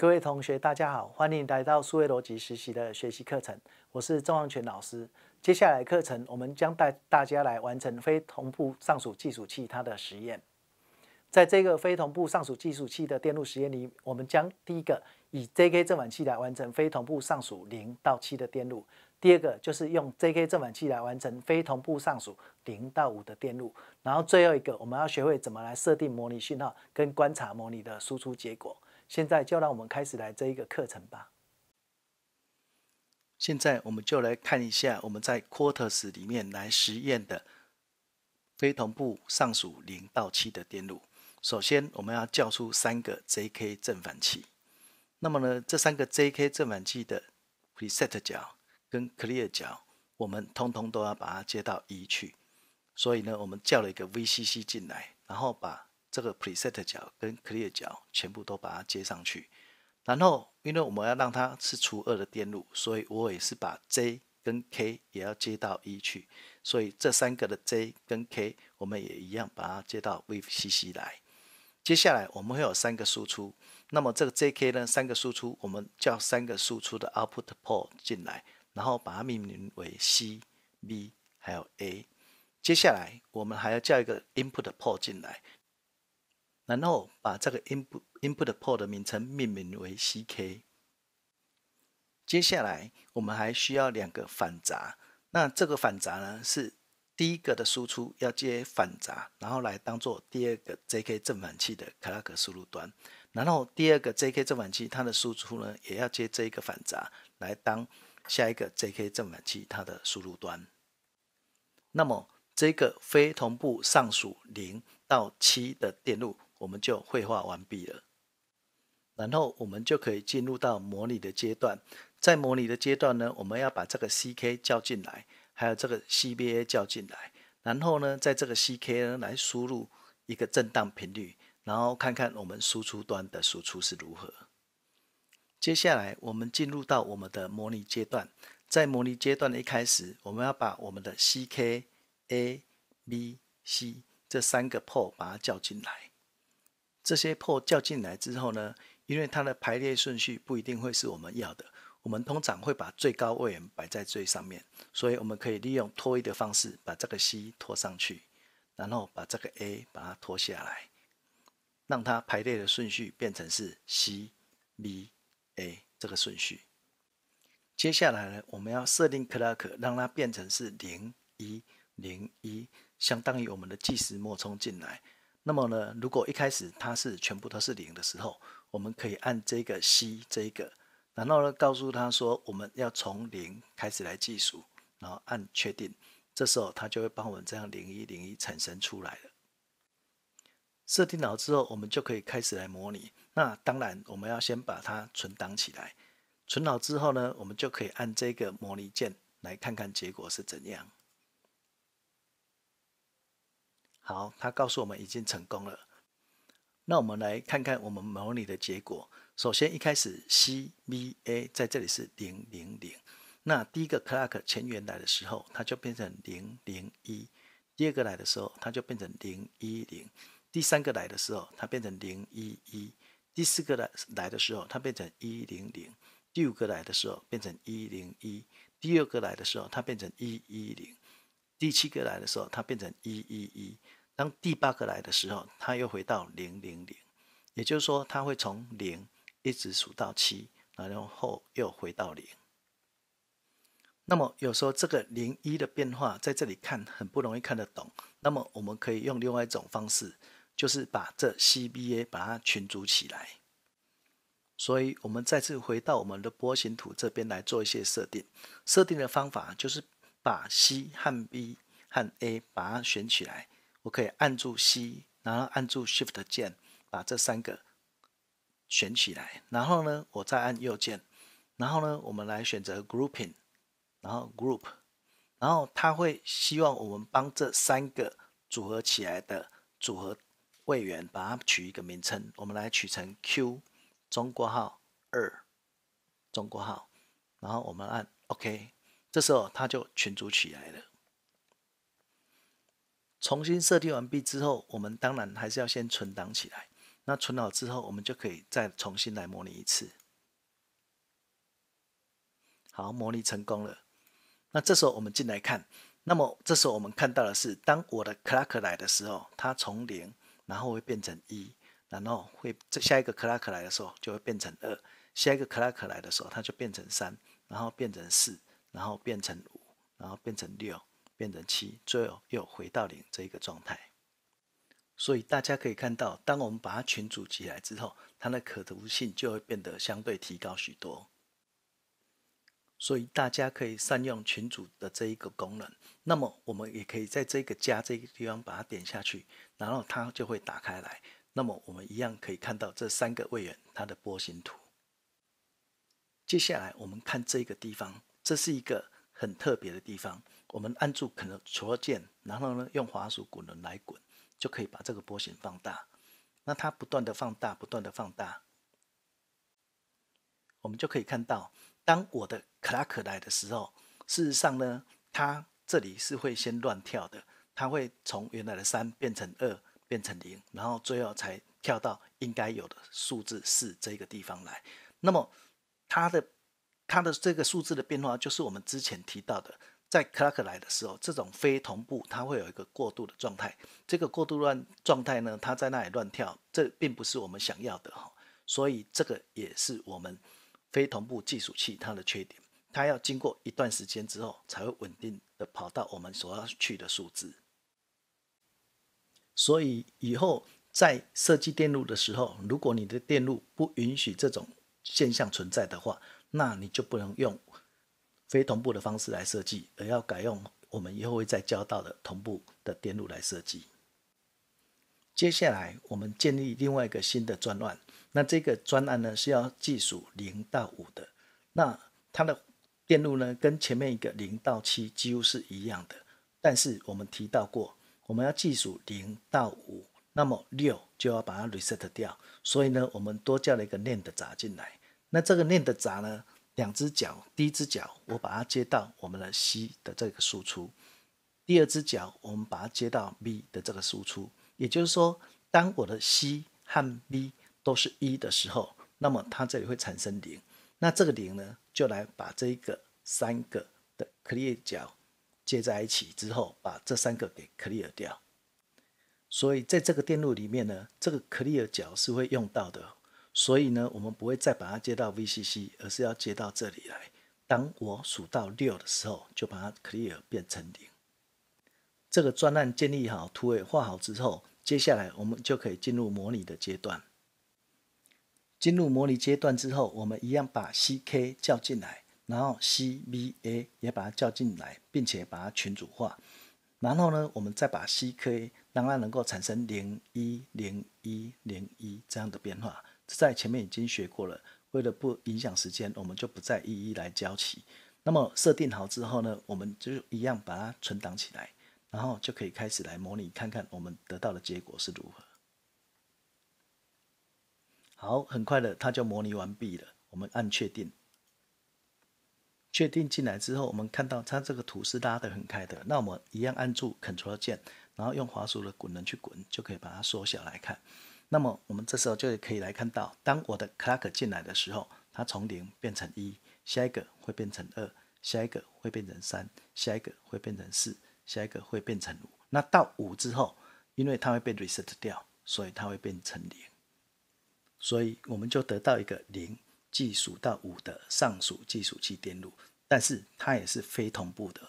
各位同学，大家好，欢迎来到数位逻辑实习的学习课程。我是郑望全老师。接下来课程，我们将带大家来完成非同步上数计数器它的实验。在这个非同步上数计数器的电路实验里，我们将第一个以 JK 正反器来完成非同步上数零到七的电路。第二个就是用 JK 正反器来完成非同步上数零到五的电路。然后最后一个，我们要学会怎么来设定模拟讯号跟观察模拟的输出结果。现在就让我们开始来这一个课程吧。现在我们就来看一下我们在 Quartus 里面来实验的非同步上数零到七的电路。首先，我们要叫出三个 J-K 正反器。那么呢，这三个 J-K 正反器的 Reset 角跟 Clear 角，我们通通都要把它接到一去。所以呢，我们叫了一个 VCC 进来，然后把这个 preset 角跟 clear 角全部都把它接上去，然后因为我们要让它是除二的电路，所以我也是把 J 跟 K 也要接到一去，所以这三个的 J 跟 K 我们也一样把它接到 VCC 来。接下来我们会有三个输出，那么这个 JK 呢，三个输出我们叫三个输出的 output p o r t 进来，然后把它命名为 C、B 还有 A。接下来我们还要叫一个 input p o r t 进来。然后把这个 input input port 的名称命名为 CK。接下来我们还需要两个反闸。那这个反闸呢，是第一个的输出要接反闸，然后来当做第二个 JK 正反器的 o 拉格输入端。然后第二个 JK 正反器它的输出呢，也要接这一个反闸，来当下一个 JK 正反器它的输入端。那么这个非同步上数零到七的电路。我们就绘画完毕了，然后我们就可以进入到模拟的阶段。在模拟的阶段呢，我们要把这个 C K 叫进来，还有这个 C B A 叫进来，然后呢，在这个 C K 呢来输入一个震荡频率，然后看看我们输出端的输出是如何。接下来我们进入到我们的模拟阶段，在模拟阶段的一开始，我们要把我们的 C K A B C 这三个 p o 把它叫进来。这些破叫进来之后呢，因为它的排列顺序不一定会是我们要的，我们通常会把最高位元摆在最上面，所以我们可以利用拖移的方式把这个 C 拖上去，然后把这个 A 把它拖下来，让它排列的顺序变成是 C B A 这个顺序。接下来呢，我们要设定克 c 克让它变成是零一零一，相当于我们的计时莫冲进来。那么呢，如果一开始它是全部都是零的时候，我们可以按这个 C 这一个，然后呢告诉他说我们要从零开始来计数，然后按确定，这时候它就会帮我们这样零一零一产生出来了。设定好之后，我们就可以开始来模拟。那当然我们要先把它存档起来。存好之后呢，我们就可以按这个模拟键来看看结果是怎样。好，他告诉我们已经成功了。那我们来看看我们模拟的结果。首先，一开始 CBA 在这里是零零零。那第一个 clock 前缘来的时候，它就变成零零一；第二个来的时候，它就变成零一零；第三个来的时候，它变成零一一；第四个来来的时候，它变成一零零；第五个来的时候变成一零一；第二个来的时候，它变成一一零；第七个来的时候，它变成一一一。当第八个来的时候，它又回到零零零，也就是说，它会从零一直数到七，然后又回到零。那么，有时候这个零一的变化在这里看很不容易看得懂。那么，我们可以用另外一种方式，就是把这 C、B、A 把它群组起来。所以，我们再次回到我们的波形图这边来做一些设定。设定的方法就是把 C 和 B 和 A 把它选起来。我可以按住 C，然后按住 Shift 键，把这三个选起来，然后呢，我再按右键，然后呢，我们来选择 Grouping，然后 Group，然后他会希望我们帮这三个组合起来的组合位元，把它取一个名称，我们来取成 Q 中括号二中括号，然后我们按 OK，这时候它就群组起来了。重新设定完毕之后，我们当然还是要先存档起来。那存好之后，我们就可以再重新来模拟一次。好，模拟成功了。那这时候我们进来看，那么这时候我们看到的是，当我的 clock 来的时候，它从零，然后会变成一，然后会这下一个 clock 来的时候就会变成二，下一个 clock 来的时候它就变成三，然后变成四，然后变成五，然后变成六。变成七，最后又回到零这一个状态。所以大家可以看到，当我们把它群组起来之后，它的可读性就会变得相对提高许多。所以大家可以善用群组的这一个功能。那么我们也可以在这个加这个地方把它点下去，然后它就会打开来。那么我们一样可以看到这三个位元它的波形图。接下来我们看这个地方，这是一个。很特别的地方，我们按住可能 l 键，然后呢用滑鼠滚轮来滚，就可以把这个波形放大。那它不断的放大，不断的放大，我们就可以看到，当我的克拉克来的时候，事实上呢，它这里是会先乱跳的，它会从原来的三变成二，变成零，然后最后才跳到应该有的数字四这个地方来。那么它的。它的这个数字的变化，就是我们之前提到的，在 clock 来的时候，这种非同步它会有一个过渡的状态。这个过渡乱状态呢，它在那里乱跳，这并不是我们想要的哈。所以这个也是我们非同步计数器它的缺点，它要经过一段时间之后才会稳定的跑到我们所要去的数字。所以以后在设计电路的时候，如果你的电路不允许这种现象存在的话，那你就不能用非同步的方式来设计，而要改用我们以后会再教到的同步的电路来设计。接下来，我们建立另外一个新的专案。那这个专案呢是要计数零到五的。那它的电路呢跟前面一个零到七几乎是一样的，但是我们提到过，我们要计数零到五，那么六就要把它 reset 掉。所以呢，我们多叫了一个 AND 的闸进来。那这个念的闸呢？两只脚，第一只脚我把它接到我们的 C 的这个输出，第二只脚我们把它接到 B 的这个输出。也就是说，当我的 C 和 B 都是一的时候，那么它这里会产生零。那这个零呢，就来把这一个三个的 clear 角接在一起之后，把这三个给 clear 掉。所以在这个电路里面呢，这个 clear 角是会用到的。所以呢，我们不会再把它接到 VCC，而是要接到这里来。当我数到六的时候，就把它 clear 变成零。这个专案建立好、图也画好之后，接下来我们就可以进入模拟的阶段。进入模拟阶段之后，我们一样把 CK 叫进来，然后 CVA 也把它叫进来，并且把它群组化。然后呢，我们再把 CK 让它能够产生零一零一零一这样的变化。在前面已经学过了，为了不影响时间，我们就不再一一来教起。那么设定好之后呢，我们就一样把它存档起来，然后就可以开始来模拟看看我们得到的结果是如何。好，很快的，它就模拟完毕了。我们按确定，确定进来之后，我们看到它这个图是拉的很开的。那我们一样按住 Ctrl 键，然后用滑鼠的滚轮去滚，就可以把它缩小来看。那么我们这时候就可以来看到，当我的 clock 进来的时候，它从零变成一，下一个会变成二，下一个会变成三，下一个会变成四，下一个会变成五。那到五之后，因为它会被 reset 掉，所以它会变成零。所以我们就得到一个零计数到五的上数计数器电路，但是它也是非同步的。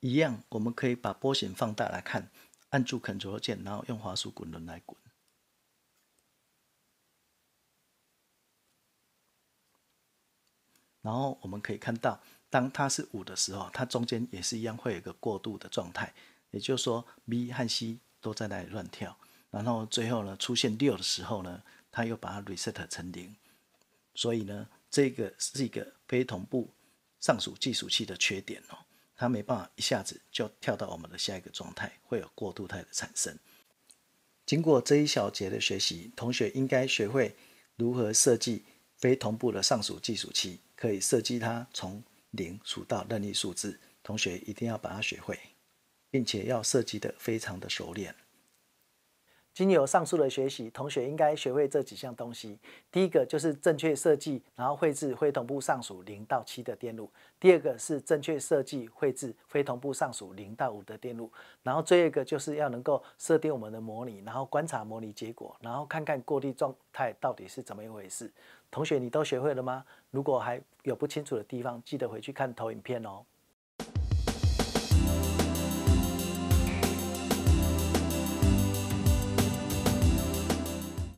一样，我们可以把波形放大来看，按住 Ctrl 键，然后用滑鼠滚轮来滚。然后我们可以看到，当它是五的时候，它中间也是一样会有一个过渡的状态，也就是说，B 和 C 都在那里乱跳。然后最后呢，出现六的时候呢，它又把它 reset 成零。所以呢，这个是一个非同步上数计数器的缺点哦，它没办法一下子就跳到我们的下一个状态，会有过渡态的产生。经过这一小节的学习，同学应该学会如何设计非同步的上数计数器。可以设计它从零数到任意数字，同学一定要把它学会，并且要设计的非常的熟练。经由上述的学习，同学应该学会这几项东西。第一个就是正确设计，然后绘制非同步上数零到七的电路；第二个是正确设计、绘制非同步上数零到五的电路；然后最后一个就是要能够设定我们的模拟，然后观察模拟结果，然后看看过滤状态到底是怎么一回事。同学，你都学会了吗？如果还有不清楚的地方，记得回去看投影片哦。